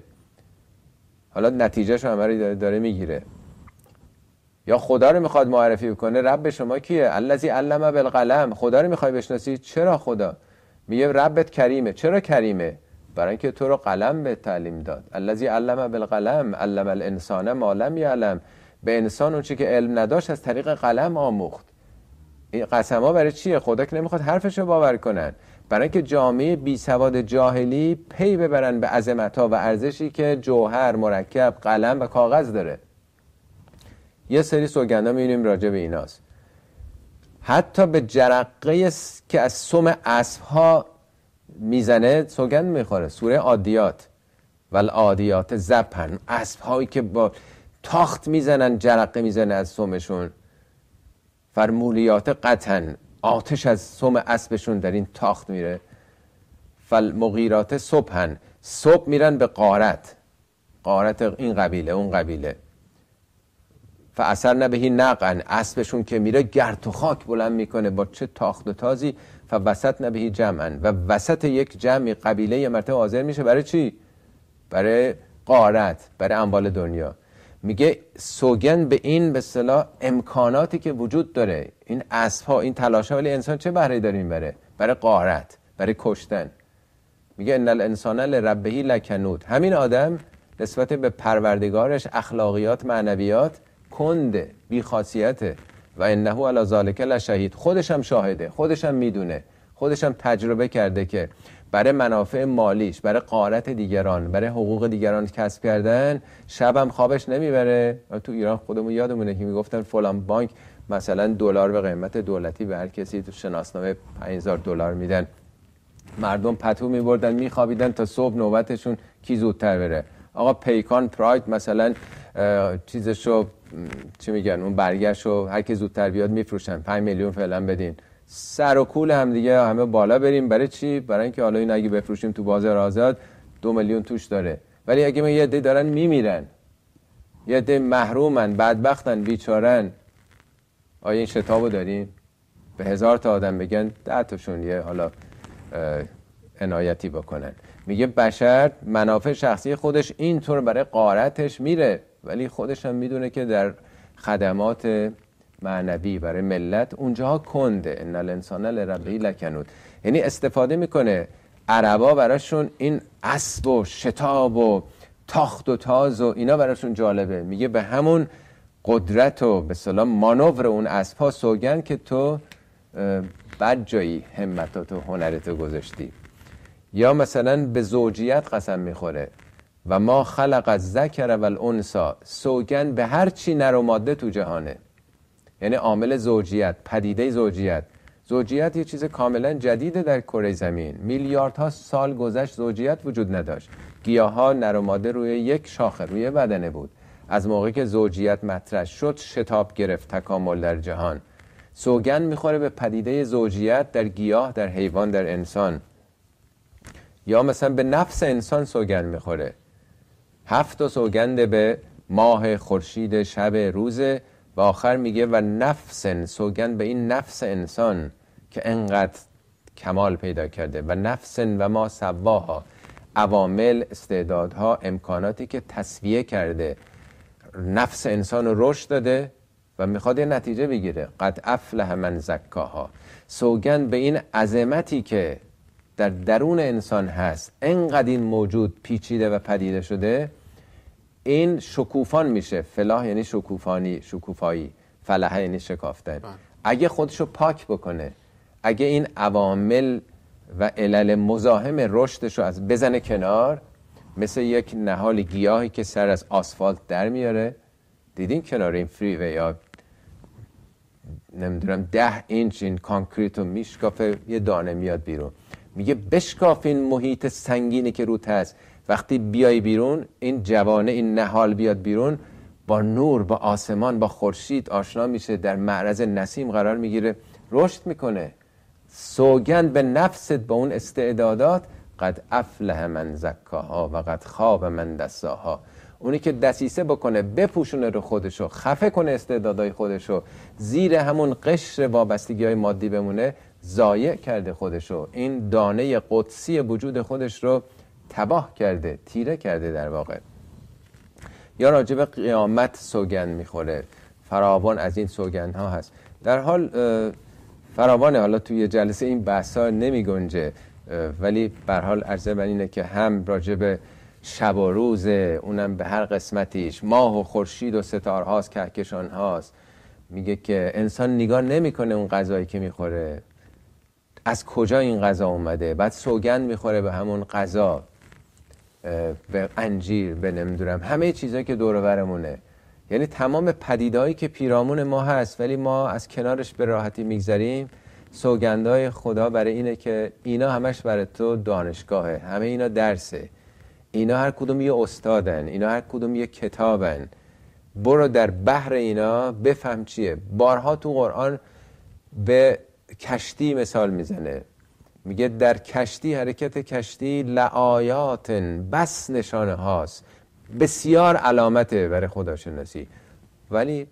S2: حالا نتیجهش همه داره, داره میگیره یا خدا رو میخواد معرفی کنه رب شما کیه الذی علم بالقلم خدا رو میخوای بشناسی چرا خدا میگه ربت کریمه چرا کریمه برای اینکه تو رو قلم به تعلیم داد الذی علم بالقلم علم الانسان ما لم یعلم به انسان اون چی که علم نداشت از طریق قلم آموخت این قسما برای چیه خدا که نمیخواد حرفش رو باور کنن برای اینکه جامعه بی سواد جاهلی پی ببرن به عظمت ها و ارزشی که جوهر مرکب قلم و کاغذ داره یه سری سوگندا میبینیم راجع به ایناست حتی به جرقه که از سم اسب ها میزنه سوگند میخوره سوره عادیات و عادیات زپن اسب هایی که با تاخت میزنن جرقه میزنه از سمشون فرمولیات قطن آتش از سم اسبشون در این تاخت میره مغیرات صبحن صبح میرن به قارت قارت این قبیله اون قبیله نه نبهی نقن اسبشون که میره گرت و خاک بلند میکنه با چه تاخت و تازی نه نبهی جمعن و وسط یک جمعی قبیله یه مرتبه حاضر میشه برای چی؟ برای قارت برای اموال دنیا میگه سوگن به این به صلاح امکاناتی که وجود داره این اسب ها این تلاش ولی انسان چه بهره داره این بره برای قارت برای کشتن میگه ان الانسان لربهی لکنود همین آدم نسبت به پروردگارش اخلاقیات معنویات کنده خاصیته و انه علی ذالک لشهید خودش هم شاهده خودش هم میدونه خودش هم تجربه کرده که برای منافع مالیش برای قارت دیگران برای حقوق دیگران کسب کردن شبم خوابش نمیبره تو ایران خودمون یادمونه که میگفتن فلان بانک مثلا دلار به قیمت دولتی به هر کسی تو شناسنامه 5000 دلار میدن مردم پتو میبردن میخوابیدن تا صبح نوبتشون کی زودتر بره آقا پیکان پراید مثلا چیزشو چی میگن اون برگشت رو هر کی زودتر بیاد میفروشن 5 میلیون فعلا بدین سر و کول هم دیگه همه بالا بریم برای چی برای اینکه حالا این اگه بفروشیم تو بازار آزاد دو میلیون توش داره ولی اگه ما یه عده دارن میمیرن یه عده محرومن بدبختن بیچارن آیا این شتابو داریم به هزار تا آدم بگن ده تاشون یه حالا عنایتی بکنن میگه بشر منافع شخصی خودش اینطور برای قارتش میره ولی خودش هم میدونه که در خدمات معنوی برای ملت اونجاها کنده ان الانسان لربی لکنود یعنی استفاده میکنه عربا براشون این اسب و شتاب و تاخت و تاز و اینا براشون جالبه میگه به همون قدرت و به سلام مانور اون اسب ها سوگن که تو بد جایی همتات و هنرتو گذاشتی یا مثلا به زوجیت قسم میخوره و ما خلق از ذکر و الانسا سوگن به هر چی نر تو جهانه یعنی عامل زوجیت پدیده زوجیت زوجیت یه چیز کاملا جدیده در کره زمین میلیاردها سال گذشت زوجیت وجود نداشت گیاها نر و ماده روی یک شاخه روی بدنه بود از موقعی که زوجیت مطرح شد شتاب گرفت تکامل در جهان سوگن میخوره به پدیده زوجیت در گیاه در حیوان در انسان یا مثلا به نفس انسان سوگن میخوره هفت و سوگند به ماه خورشید شب روزه و آخر میگه و نفسن سوگند به این نفس انسان که انقدر کمال پیدا کرده و نفسن و ما سواها عوامل استعدادها امکاناتی که تصویه کرده نفس انسان رو رشد داده و میخواد یه نتیجه بگیره قد افلح من زکاها سوگند به این عظمتی که در درون انسان هست انقدر این موجود پیچیده و پدیده شده این شکوفان میشه فلاح یعنی شکوفانی شکوفایی فلاح یعنی شکافتن بله. اگه خودشو پاک بکنه اگه این عوامل و علل مزاحم رشدش رو از بزنه کنار مثل یک نهال گیاهی که سر از آسفالت در میاره دیدین کنار این فریوه یا نمیدونم ده اینچ این کانکریت رو میشکافه یه دانه میاد بیرون میگه بشکاف این محیط سنگینی که روت هست وقتی بیای بیرون این جوانه این نهال بیاد بیرون با نور با آسمان با خورشید آشنا میشه در معرض نسیم قرار میگیره رشد میکنه سوگند به نفست با اون استعدادات قد افله من زکاها و قد خواب من دستاها اونی که دسیسه بکنه بپوشونه رو خودشو خفه کنه استعدادهای خودشو زیر همون قشر وابستگی های مادی بمونه زایع کرده خودش رو این دانه قدسی وجود خودش رو تباه کرده تیره کرده در واقع یا راجب قیامت سوگن میخوره فراوان از این سوگن ها هست در حال فراوانه حالا توی جلسه این بحث ها نمی گنجه ولی بر حال عرضه من اینه که هم راجب شب و روزه اونم به هر قسمتیش ماه و خورشید و ستاره هاست کهکشان هاست میگه که انسان نگاه نمیکنه اون غذایی که میخوره از کجا این غذا اومده بعد سوگند میخوره به همون غذا به انجیر به نمیدونم همه چیزهایی که برمونه یعنی تمام پدیدهایی که پیرامون ما هست ولی ما از کنارش به راحتی میگذریم سوگندهای خدا برای اینه که اینا همش برای تو دانشگاهه همه اینا درسه اینا هر کدوم یه استادن اینا هر کدوم یه کتابن برو در بحر اینا بفهم چیه بارها تو قرآن به کشتی مثال میزنه میگه در کشتی حرکت کشتی لعایات بس نشانه هاست بسیار علامته برای خداشناسی ولی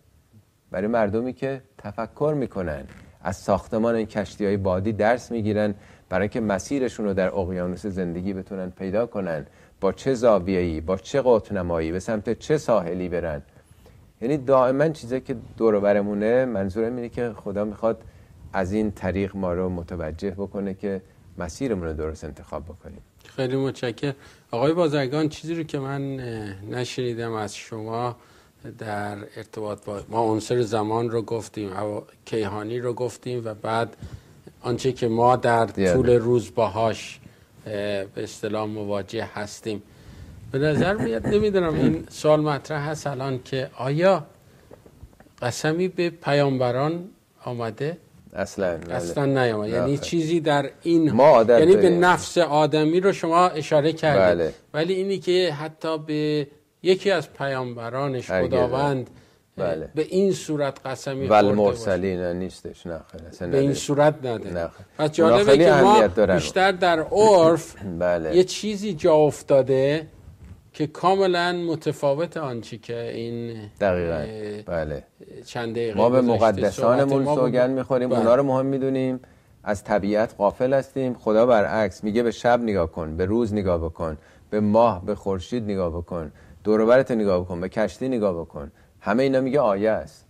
S2: برای مردمی که تفکر میکنن از ساختمان این کشتی های بادی درس میگیرن برای که مسیرشون رو در اقیانوس زندگی بتونن پیدا کنن با چه زاویه‌ای با چه قطنمایی به سمت چه ساحلی برن یعنی دائما چیزی که دور برمونه منظورم اینه که خدا میخواد از این طریق ما رو متوجه بکنه که مسیرمون رو درست انتخاب بکنیم
S1: خیلی متشکر آقای بازرگان چیزی رو که من نشنیدم از شما در ارتباط با
S2: ما عنصر زمان رو
S1: گفتیم کیهانی رو گفتیم و بعد آنچه که ما در بله. طول روز باهاش به اصطلاح مواجه هستیم به نظر میاد نمیدونم این سوال مطرح هست الان که آیا قسمی به پیامبران آمده
S2: اصلا بله. اصلا نیامد یعنی چیزی در این ما یعنی به نفس
S1: آدمی رو شما اشاره کردید بله. ولی اینی که حتی به یکی از پیامبرانش خداوند بله. به این صورت قسمی خورده بله،
S2: مرسلین نیستش نه به این صورت نده پس جالبه که ما بیشتر در عرف [CLEARS THROAT] بله. یه
S1: چیزی جا افتاده که کاملا متفاوت آنچه که این دقیقا بله چند دقیقه ما به مقدسانمون سوگن میخوریم بله. اونا رو
S2: مهم میدونیم از طبیعت قافل هستیم خدا برعکس میگه به شب نگاه کن به روز نگاه بکن به ماه به خورشید نگاه بکن دوروبرت نگاه بکن به کشتی نگاه بکن همه اینا میگه آیه است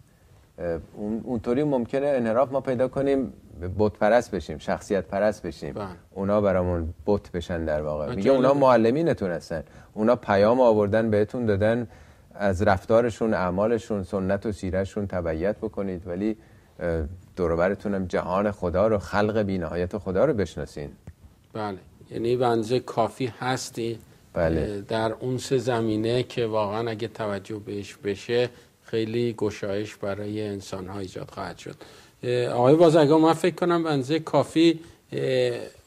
S2: اونطوری ممکنه انحراف ما پیدا کنیم بت پرست بشیم شخصیت پرست بشیم بله. اونا برامون بت بشن در واقع بله. میگه اونا معلمینتون هستن اونا پیام آوردن بهتون دادن از رفتارشون اعمالشون سنت و سیرشون تبعیت بکنید ولی دوربرتون هم جهان خدا رو خلق بینهایت خدا رو بشناسین
S1: بله یعنی بنزه کافی هستی بله. در اون سه زمینه که واقعا اگه توجه بهش بشه خیلی گشایش برای انسان ها ایجاد خواهد شد آقای بازرگان من فکر کنم بنزه کافی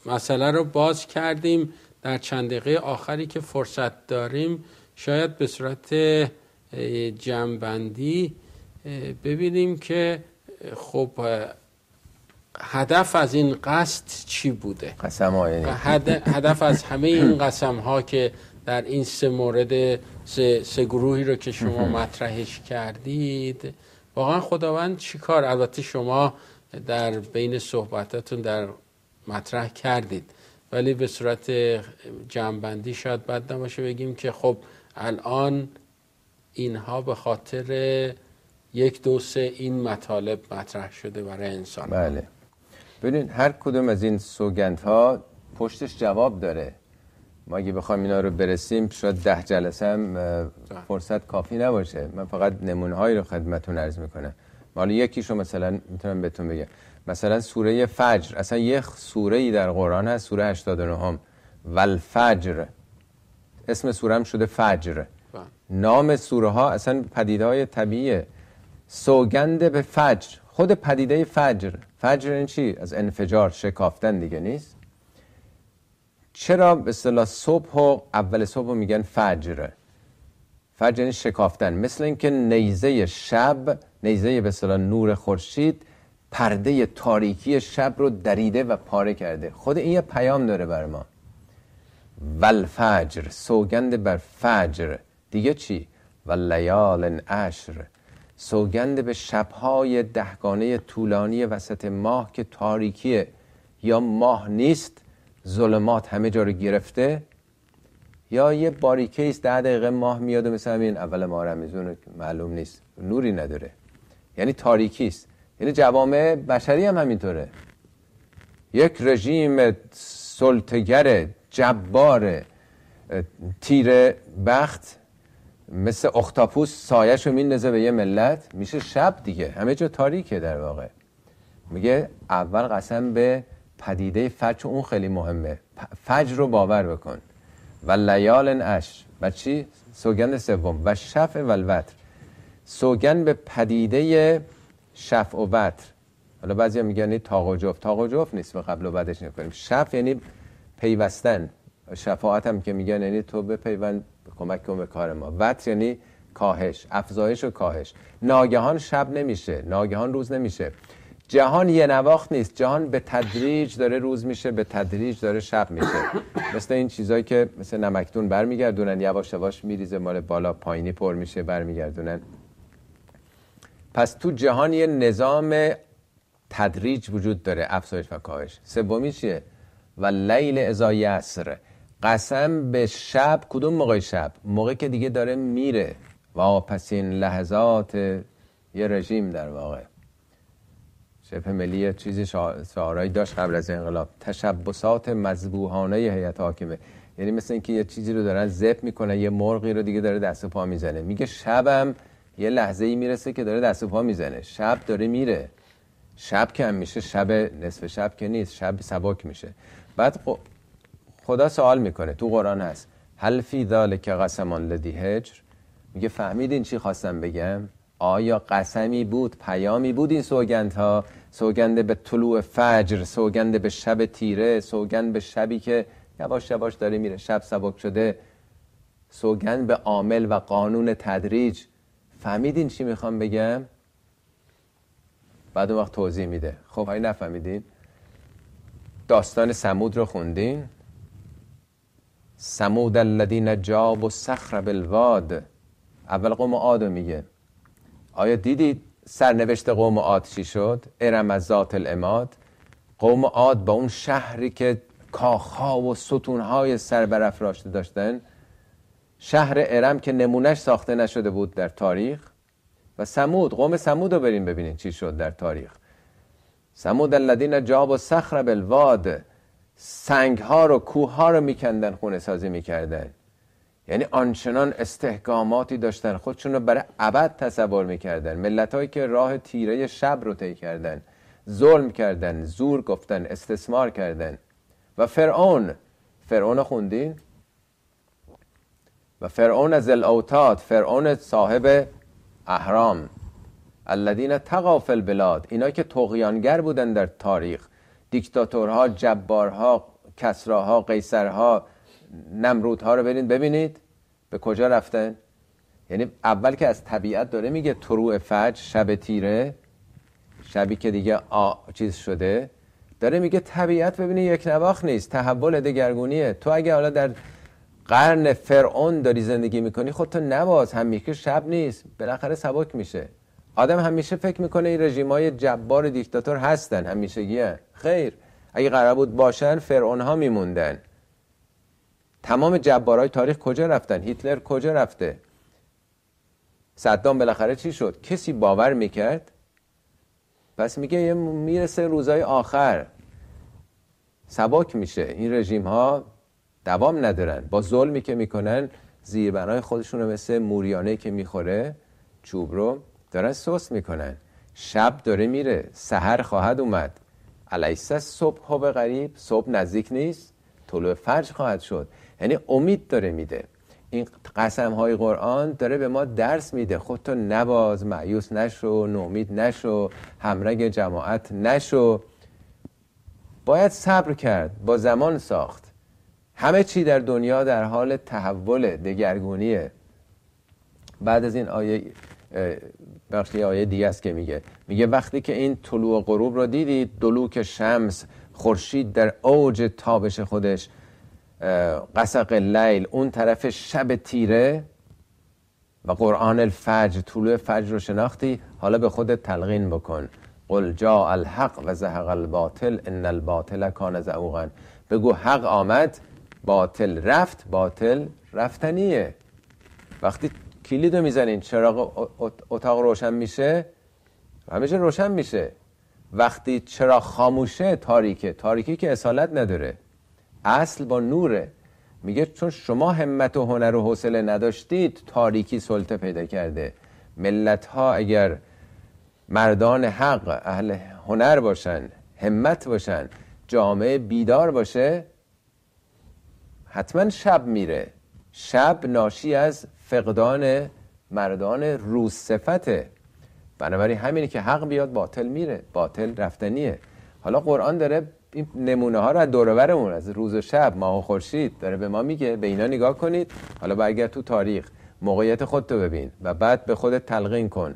S1: مسئله رو باز کردیم در چند دقیقه آخری که فرصت داریم شاید به صورت جمعبندی ببینیم که خب هدف از این قصد چی بوده قسم هدف از همه این قسم ها که در این سه مورد سه, سه گروهی رو که شما مطرحش کردید واقعا خداوند چی کار؟ البته شما در بین صحبتاتون در مطرح کردید ولی به صورت جمعبندی شاید بد نباشه بگیم که خب الان اینها به خاطر یک دو سه این
S2: مطالب مطرح شده برای انسان بله ببینید هر کدوم از این سوگند ها پشتش جواب داره ما اگه بخوایم اینا رو برسیم شاید ده جلسه هم فرصت کافی نباشه من فقط نمونه رو خدمتون عرض میکنم مالی یکیش رو مثلا میتونم بهتون بگم مثلا سوره فجر اصلا یه سوره ای در قرآن هست سوره 89 هم والفجر اسم سوره هم شده فجر بله. نام سوره ها اصلا پدیده های طبیعیه سوگند به فجر خود پدیده فجر فجر این یعنی چی؟ از انفجار شکافتن دیگه نیست چرا به اصطلاح صبح و اول صبح میگن فجر فجر یعنی شکافتن مثل اینکه نیزه شب نیزه به نور خورشید پرده تاریکی شب رو دریده و پاره کرده خود این یه پیام داره بر ما والفجر سوگند بر فجر دیگه چی و لیال عشر سوگند به شبهای دهگانه طولانی وسط ماه که تاریکیه یا ماه نیست ظلمات همه جا رو گرفته یا یه باریکه ده دقیقه ماه میاد و مثل همین اول ماه رمزون معلوم نیست نوری نداره یعنی تاریکیست یعنی جوامع بشری هم همینطوره یک رژیم سلطگر جبار تیره بخت مثل اختاپوس سایش رو میندازه به یه ملت میشه شب دیگه همه جا تاریکه در واقع میگه اول قسم به پدیده فجر اون خیلی مهمه فجر رو باور بکن و لیال اش و چی؟ سوگند سوم و شفع و الوتر سوگند به پدیده شفع و وتر حالا بعضی هم میگن تاق و جفت تاق و جفت نیست و قبل و بعدش نکنیم شف یعنی پیوستن شفاعت هم که میگن یعنی تو به پیوند کمک کن به کار ما وتر یعنی کاهش افزایش و کاهش ناگهان شب نمیشه ناگهان روز نمیشه جهان یه نواخت نیست جهان به تدریج داره روز میشه به تدریج داره شب میشه مثل این چیزایی که مثل نمکتون برمیگردونن یواش یواش میریزه مال بالا پایینی پر میشه برمیگردونن پس تو جهان یه نظام تدریج وجود داره افزایش و کاهش سومی چیه و لیل ازا یسر قسم به شب کدوم موقع شب موقع که دیگه داره میره و پس این لحظات یه رژیم در واقع شبه ملی چیزی شعارایی داشت قبل از انقلاب تشبسات مذبوحانه هیئت حاکمه یعنی مثل اینکه یه چیزی رو دارن زب میکنه یه مرغی رو دیگه داره دست و پا میزنه میگه شبم یه لحظه ای میرسه که داره دست و پا میزنه شب داره میره شب کم میشه شب نصف شب که نیست شب سبک میشه بعد خب، خدا سوال میکنه تو قرآن هست هل فی ذلک قسمان لدی هجر میگه فهمیدین چی خواستم بگم آیا قسمی بود پیامی بود این سوگند ها سوگند به طلوع فجر سوگند به شب تیره سوگند به شبی که یواش یواش داره میره شب سبک شده سوگند به عامل و قانون تدریج فهمیدین چی میخوام بگم بعد اون وقت توضیح میده خب های نفهمیدین داستان سمود رو خوندین سمود الذین جاب و سخر بالواد اول قوم آدم میگه آیا دیدید سرنوشت قوم عاد چی شد ارم از ذات الاماد قوم عاد با اون شهری که کاخها و ستونهای سر راشته داشتن شهر ارم که نمونش ساخته نشده بود در تاریخ و سمود قوم سمود رو بریم ببینید چی شد در تاریخ سمود الذین جاب و سخر بالواد سنگ ها رو کوه ها رو میکندن خونه سازی میکردن یعنی آنچنان استحکاماتی داشتن خودشون رو برای ابد تصور میکردن ملت هایی که راه تیره شب رو طی کردن ظلم کردن زور گفتن استثمار کردن و فرعون فرعون خوندین و فرعون از الاوتاد، فرعون صاحب اهرام الذین تقافل البلاد اینا که تقیانگر بودن در تاریخ دیکتاتورها جبارها کسراها قیصرها ها رو برین ببینید به کجا رفتن یعنی اول که از طبیعت داره میگه طروع فج شب تیره شبی که دیگه آ چیز شده داره میگه طبیعت ببینی یک نواخ نیست تحول دگرگونیه تو اگه حالا در قرن فرعون داری زندگی میکنی تو نواز همیشه شب نیست بالاخره سبک میشه آدم همیشه فکر میکنه این رژیم جبار دیکتاتور هستن همیشه گیه. خیر اگه قرار بود باشن فرعون ها میموندن تمام جبارای تاریخ کجا رفتن هیتلر کجا رفته صدام بالاخره چی شد کسی باور میکرد پس میگه میرسه روزای آخر سباک میشه این رژیم ها دوام ندارن با ظلمی که میکنن زیربنای خودشون رو مثل موریانه که میخوره چوب رو دارن سوس میکنن شب داره میره سحر خواهد اومد علیسه صبح ها به غریب صبح نزدیک نیست طلوع فرج خواهد شد یعنی امید داره میده این قسم های قرآن داره به ما درس میده خودتو خب نباز معیوس نشو نومید نشو همرگ جماعت نشو باید صبر کرد با زمان ساخت همه چی در دنیا در حال تحول دگرگونیه بعد از این آیه بخشی آیه دیگه که میگه میگه وقتی که این طلوع و غروب را دیدید دلوک شمس خورشید در اوج تابش خودش قسق لیل اون طرف شب تیره و قرآن الفجر طول فجر رو شناختی حالا به خودت تلقین بکن قل جا الحق و زهق الباطل ان الباطل کان زعوقا بگو حق آمد باطل رفت باطل رفتنیه وقتی کلید رو میزنین چراغ اتاق روشن میشه همیشه روشن میشه وقتی چراغ خاموشه تاریکه تاریکی که اصالت نداره اصل با نوره میگه چون شما همت و هنر و حوصله نداشتید تاریکی سلطه پیدا کرده ملت ها اگر مردان حق اهل هنر باشن همت باشن جامعه بیدار باشه حتما شب میره شب ناشی از فقدان مردان روز صفته بنابراین همینی که حق بیاد باطل میره باطل رفتنیه حالا قرآن داره این نمونه ها رو از دورورمون از روز و شب ماه و خورشید داره به ما میگه به اینا نگاه کنید حالا برگرد تو تاریخ موقعیت رو ببین و بعد به خودت تلقین کن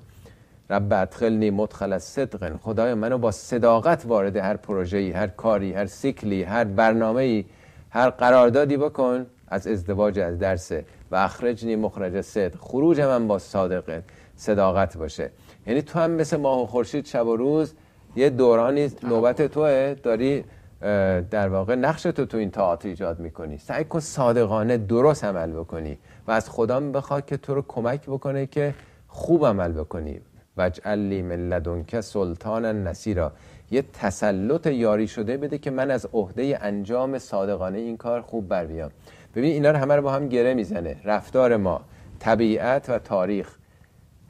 S2: رب ادخلنی مدخل صدق صدقن خدای منو با صداقت وارد هر پروژه‌ای هر کاری هر سیکلی هر برنامه‌ای هر قراردادی بکن از ازدواج از درس و اخرجنی مخرج صدق خروج من با صادقه صداقت باشه یعنی تو هم مثل ماه و خورشید شب و روز یه دورانی نوبت توه داری در واقع نقش تو تو این تئاتر ایجاد میکنی سعی کن صادقانه درست عمل بکنی و از خدا بخواد که تو رو کمک بکنه که خوب عمل بکنی وجعل لی من لدنک یه تسلط یاری شده بده که من از عهده انجام صادقانه این کار خوب بر بیام ببین اینا رو همه رو با هم گره میزنه رفتار ما طبیعت و تاریخ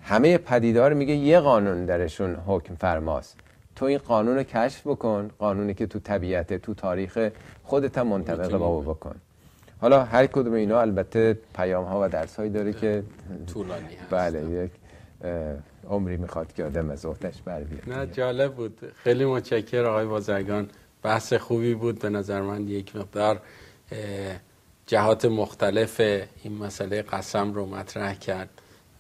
S2: همه پدیدار میگه یه قانون درشون حکم فرماست تو این قانون رو کشف بکن قانونی که تو طبیعته تو تاریخ خودت هم منطبق با بکن حالا هر کدوم اینا البته پیام ها و درس هایی داره که طولانی هست بله یک عمری میخواد که آدم از اوتش بر بیاد
S1: نه جالب بود خیلی متشکر آقای بازرگان بحث خوبی بود به نظر من یک مقدار جهات مختلف این مسئله قسم رو مطرح کرد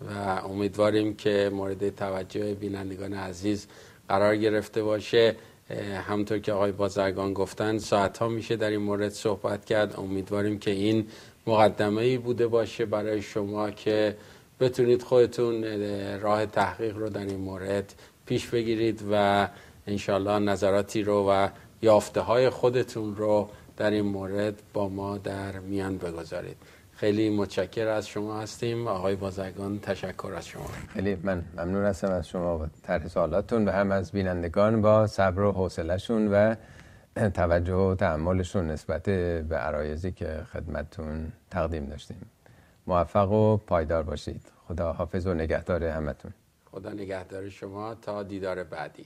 S1: و امیدواریم که مورد توجه بینندگان عزیز قرار گرفته باشه همطور که آقای بازرگان گفتن ساعت ها میشه در این مورد صحبت کرد امیدواریم که این مقدمه بوده باشه برای شما که بتونید خودتون راه تحقیق رو در این مورد پیش بگیرید و انشالله نظراتی رو و یافته های خودتون رو در این مورد با ما در میان بگذارید خیلی متشکر از شما هستیم آقای
S2: بازرگان تشکر از شما خیلی من ممنون هستم از شما و طرح سوالاتتون و هم از بینندگان با صبر و حوصلهشون و توجه و تحملشون نسبت به عرایزی که خدمتتون تقدیم داشتیم موفق و پایدار باشید خدا حافظ و نگهدار همتون
S1: خدا نگهدار شما تا دیدار بعدی